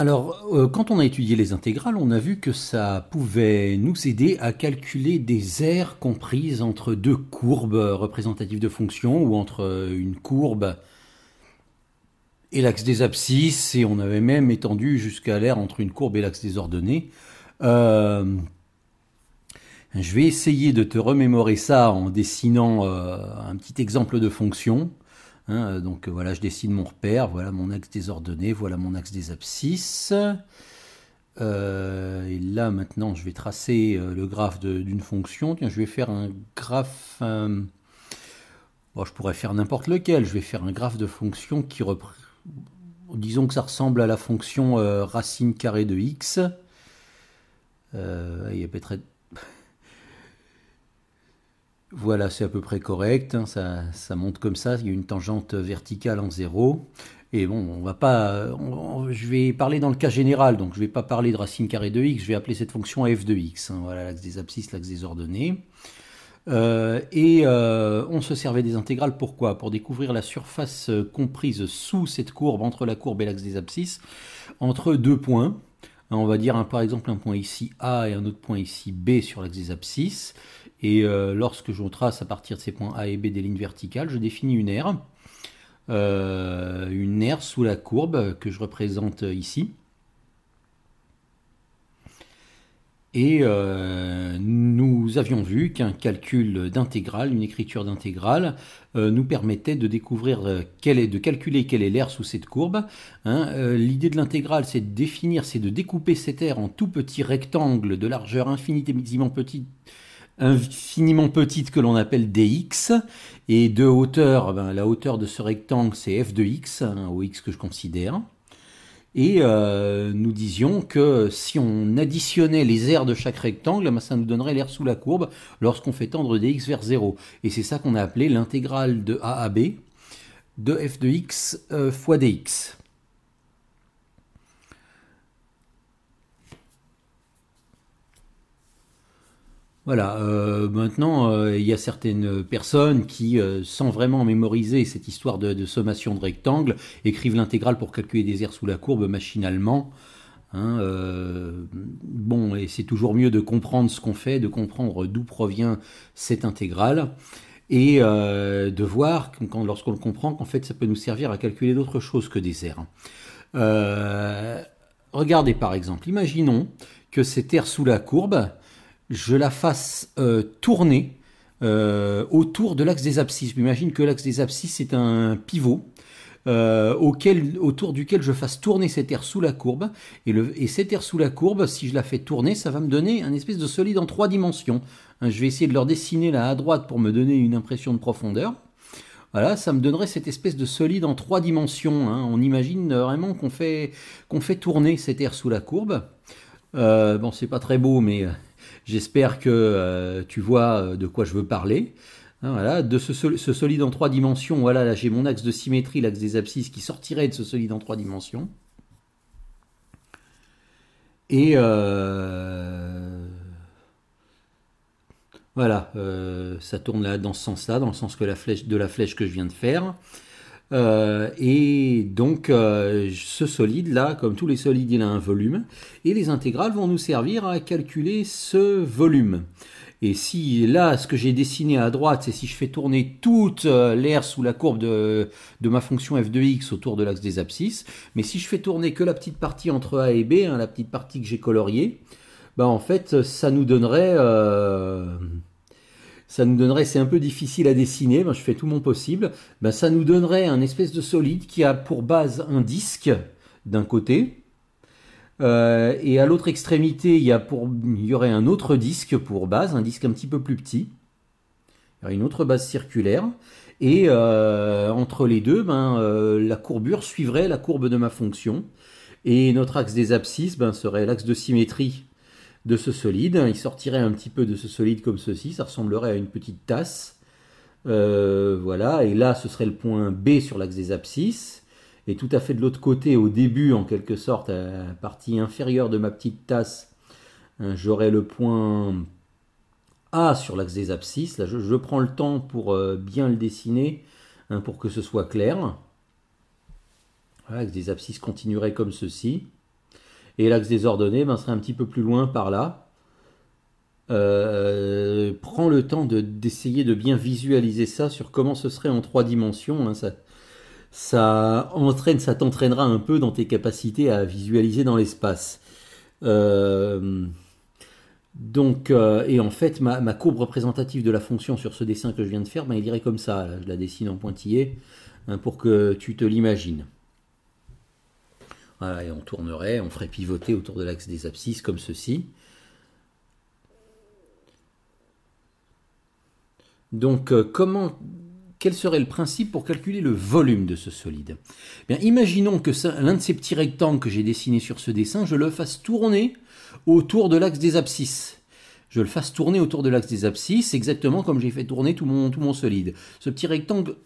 Alors, euh, quand on a étudié les intégrales, on a vu que ça pouvait nous aider à calculer des aires comprises entre deux courbes représentatives de fonctions ou entre euh, une courbe et l'axe des abscisses, et on avait même étendu jusqu'à l'aire entre une courbe et l'axe des ordonnées. Euh, je vais essayer de te remémorer ça en dessinant un petit exemple de fonction. Hein, euh, donc euh, voilà, je dessine mon repère, voilà mon axe des ordonnées, voilà mon axe des abscisses. Euh, et là maintenant, je vais tracer le graphe d'une fonction. Tiens, je vais faire un graphe... je pourrais faire n'importe lequel. Je vais faire un graphe de fonction qui reprend... Disons que ça ressemble à la fonction racine carrée de x. il y a peut-être voilà, c'est à peu près correct, hein, ça, monte comme ça, il y a une tangente verticale en zéro. Et bon, on va pas. je vais parler dans le cas général, donc je ne vais pas parler de racine carrée de x, je vais appeler cette fonction f de x. Hein, voilà l'axe des abscisses, l'axe des ordonnées. Euh, et euh, on se servait des intégrales pourquoi Pour découvrir la surface comprise sous cette courbe, entre la courbe et l'axe des abscisses, entre deux points on va dire par exemple un point ici A et un autre point ici B sur l'axe des abscisses. Et euh, lorsque je trace à partir de ces points A et B des lignes verticales, je définis une aire, euh, une aire sous la courbe que je représente ici. Et nous euh, nous avions vu qu'un calcul d'intégrale, une écriture d'intégrale, euh, nous permettait de découvrir euh, quel est, de calculer quelle est l'aire sous cette courbe. Hein. Euh, l'idée de l'intégrale, c'est de définir, c'est de découper cette air en tout petits rectangles de largeur infiniment petite infiniment petite que l'on appelle dx et de hauteur, ben, la hauteur de ce rectangle c'est f de x, ou hein, au x que je considère. Et euh, nous disions que si on additionnait les aires de chaque rectangle, eh ben, ça nous donnerait l'air sous la courbe lorsqu'on fait tendre dx vers 0. Et c'est ça qu'on a appelé l'intégrale de a à b de f de x euh, fois dx. Voilà, euh, maintenant, euh, il y a certaines personnes qui, euh, sans vraiment mémoriser cette histoire de, sommation de rectangles, écrivent l'intégrale pour calculer des airs sous la courbe machinalement. Hein, bon, et c'est toujours mieux de comprendre ce qu'on fait, de comprendre d'où provient cette intégrale, et de voir, lorsqu'on le comprend, qu'en fait ça peut nous servir à calculer d'autres choses que des airs. regardez par exemple, imaginons que cet air sous la courbe, je la fasse euh, tourner euh, autour de l'axe des abscisses. J'imagine que l'axe des abscisses est un pivot. Euh, autour duquel je fasse tourner cet air sous la courbe. Et, cet air sous la courbe, si je la fais tourner, ça va me donner un espèce de solide en trois dimensions. Hein, je vais essayer de leur dessiner là à droite pour me donner une impression de profondeur. Voilà, ça me donnerait cette espèce de solide en trois dimensions. Hein. On imagine vraiment qu'on fait, qu'on fait tourner cet air sous la courbe. bon, c'est pas très beau, mais J'espère que euh, tu vois euh, de quoi je veux parler. Hein, voilà, de ce, solide en trois dimensions, voilà, j'ai mon axe de symétrie, l'axe des abscisses qui sortirait de ce solide en trois dimensions. Et euh, voilà, ça tourne là dans ce sens-là, dans le sens que la flèche, de la flèche que je viens de faire. Euh, et donc, euh, ce solide-là, comme tous les solides, il a un volume. Et les intégrales vont nous servir à calculer ce volume. Et si là, ce que j'ai dessiné à droite, c'est si je fais tourner toute euh, l'air sous la courbe de, ma fonction f de x autour de l'axe des abscisses, mais si je fais tourner que la petite partie entre a et b, hein, la petite partie que j'ai coloriée, bah en fait, ça nous donnerait ça nous donnerait, c'est un peu difficile à dessiner, je fais tout mon possible, ben ça nous donnerait un espèce de solide qui a pour base un disque d'un côté, euh, et à l'autre extrémité, il y, aurait un autre disque pour base, un disque un petit peu plus petit, une autre base circulaire, et euh, entre les deux, ben, euh, la courbure suivrait la courbe de ma fonction, et notre axe des abscisses ben, serait l'axe de symétrie de ce solide. Il sortirait un petit peu de ce solide comme ceci, ça ressemblerait à une petite tasse. Euh, voilà, et là ce serait le point B sur l'axe des abscisses. Et tout à fait de l'autre côté, au début en quelque sorte, à la partie inférieure de ma petite tasse, hein, j'aurais le point A sur l'axe des abscisses. Là je, prends le temps pour euh, bien le dessiner, hein, pour que ce soit clair. l'axe des abscisses continuerait comme ceci. Et l'axe désordonné ben, serait un petit peu plus loin par là. Euh, prends le temps d'essayer de, bien visualiser ça sur comment ce serait en trois dimensions. Hein. ça, ça entraîne, ça t'entraînera un peu dans tes capacités à visualiser dans l'espace. Euh, donc, euh, et en fait, ma, courbe représentative de la fonction sur ce dessin que je viens de faire, ben, il irait comme ça. je la dessine en pointillé hein, pour que tu te l'imagines et on tournerait, on ferait pivoter autour de l'axe des abscisses comme ceci. Donc, euh, comment, quel serait le principe pour calculer le volume de ce solide eh Bien, Imaginons que l'un de ces petits rectangles que j'ai dessiné sur ce dessin, je le fasse tourner autour de l'axe des abscisses. Je le fasse tourner autour de l'axe des abscisses, exactement comme j'ai fait tourner tout mon, tout mon solide. Ce petit rectangle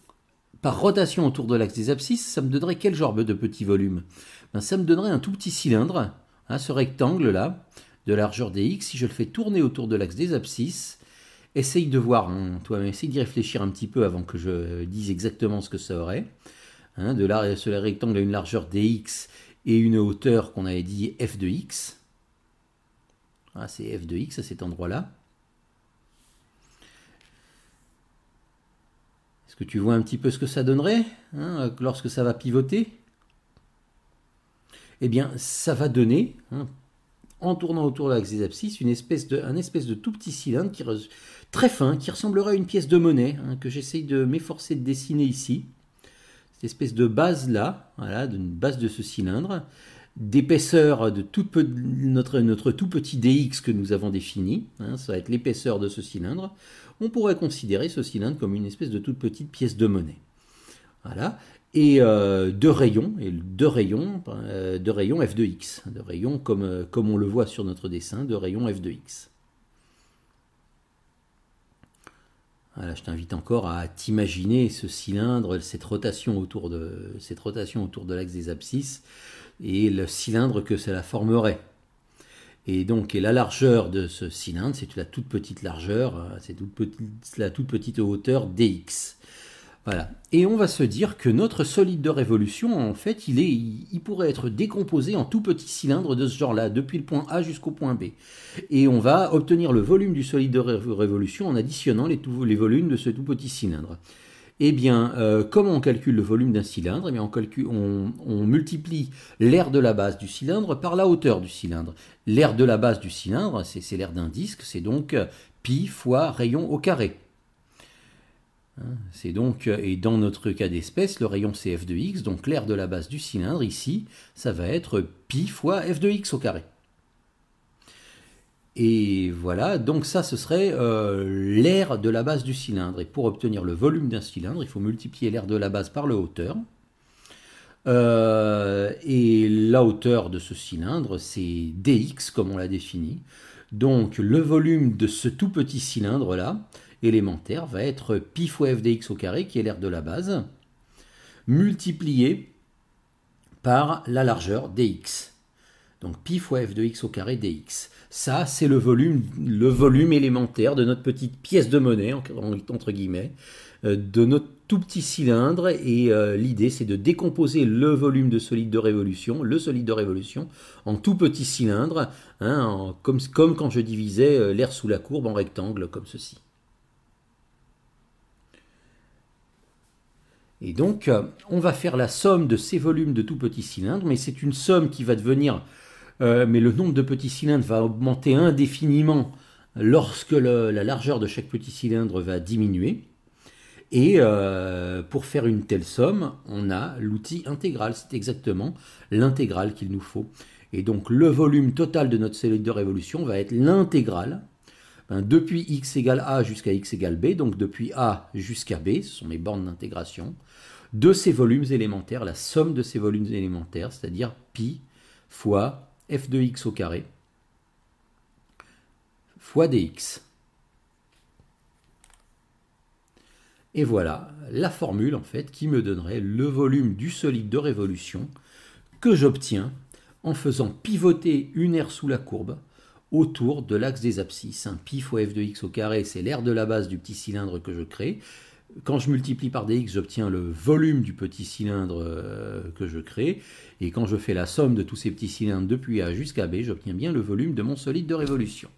par rotation autour de l'axe des abscisses, ça me donnerait quel genre de petit volume ben, ça me donnerait un tout petit cylindre, hein, ce rectangle-là, de largeur dx. Si je le fais tourner autour de l'axe des abscisses, essaye de voir, hein, toi toi, essaye d'y réfléchir un petit peu avant que je euh, dise exactement ce que ça aurait. Hein, de là, ce rectangle a une largeur dx et une hauteur qu'on avait dit f de x. Ah, c'est f de x à cet endroit-là. Est-ce que tu vois un petit peu ce que ça donnerait lorsque ça va pivoter eh bien, ça va donner, hein, en tournant autour de l'axe des abscisses, une espèce de, un espèce de tout petit cylindre très fin, qui ressemblera à une pièce de monnaie, hein, que j'essaye de m'efforcer de dessiner ici. Cette espèce de base-là, voilà, d'une base de ce cylindre, d'épaisseur de tout, notre, notre tout petit dx que nous avons défini, hein, ça va être l'épaisseur de ce cylindre, on pourrait considérer ce cylindre comme une espèce de toute petite pièce de monnaie. Voilà et euh, deux rayons, et deux rayons, euh, deux rayons f de x, deux rayons comme, euh, comme on le voit sur notre dessin, deux rayons f de x. Voilà, je t'invite encore à t'imaginer ce cylindre, cette rotation autour de, cette rotation autour de l'axe des abscisses et le cylindre que cela formerait. Et donc, la largeur de ce cylindre, c'est la toute petite largeur, c'est la toute petite hauteur dx. Et on va se dire que notre solide de révolution, en fait, il, est, il, pourrait être décomposé en tout petits cylindres de ce genre-là, depuis le point A jusqu'au point B. Et on va obtenir le volume du solide de révolution en additionnant les, volumes de ce tout petit cylindre. Eh bien, euh, comment on calcule le volume d'un cylindre mais eh on, on multiplie l'air de la base du cylindre par la hauteur du cylindre. L'air de la base du cylindre, c'est l'air d'un disque, c'est donc euh, pi fois rayon au carré. Hein, c'est donc, euh, et dans notre cas d'espèce, le rayon c'est f de x, donc l'air de la base du cylindre ici, ça va être pi fois f de x au carré. Et voilà, donc ça ce serait euh, l'aire l'air de la base du cylindre. Et pour obtenir le volume d'un cylindre, il faut multiplier l'air de la base par la hauteur. Euh, et la hauteur de ce cylindre, c'est dx comme on l'a défini. Donc le volume de ce tout petit cylindre là, élémentaire va être pi fois f dx au carré, qui est l'aire de la base, multiplié par la largeur dx. Donc pi fois f de x au carré dx. Ça, c'est le volume, le volume élémentaire de notre petite pièce de monnaie, entre guillemets, euh, de notre tout petit cylindre. Et euh, l'idée, c'est de décomposer le volume de solide de révolution, le solide de révolution, en tout petit cylindre, hein, comme, comme quand je divisais euh, l'air sous la courbe en rectangle, comme ceci. Et donc, euh, on va faire la somme de ces volumes de tout petits cylindres, mais c'est une somme qui va devenir... Euh, mais le nombre de petits cylindres va augmenter indéfiniment lorsque la largeur de chaque petit cylindre va diminuer. Et euh, pour faire une telle somme, on a l'outil intégral. C'est exactement l'intégrale qu'il nous faut. Et donc le volume total de notre cellule de révolution va être l'intégrale Hein, depuis x égale a jusqu'à x égale b, donc depuis a jusqu'à b, ce sont mes bornes d'intégration, de ces volumes élémentaires, la somme de ces volumes élémentaires, c'est-à-dire pi fois f de x au carré fois dx. Et voilà la formule en fait qui me donnerait le volume du solide de révolution que j'obtiens en faisant pivoter une aire sous la courbe autour de l'axe des abscisses. Pi fois f de x au carré, c'est l'aire de la base du petit cylindre que je crée. Quand je multiplie par dx, j'obtiens le volume du petit cylindre euh, que je crée. Et quand je fais la somme de tous ces petits cylindres depuis A jusqu'à B, j'obtiens bien le volume de mon solide de révolution.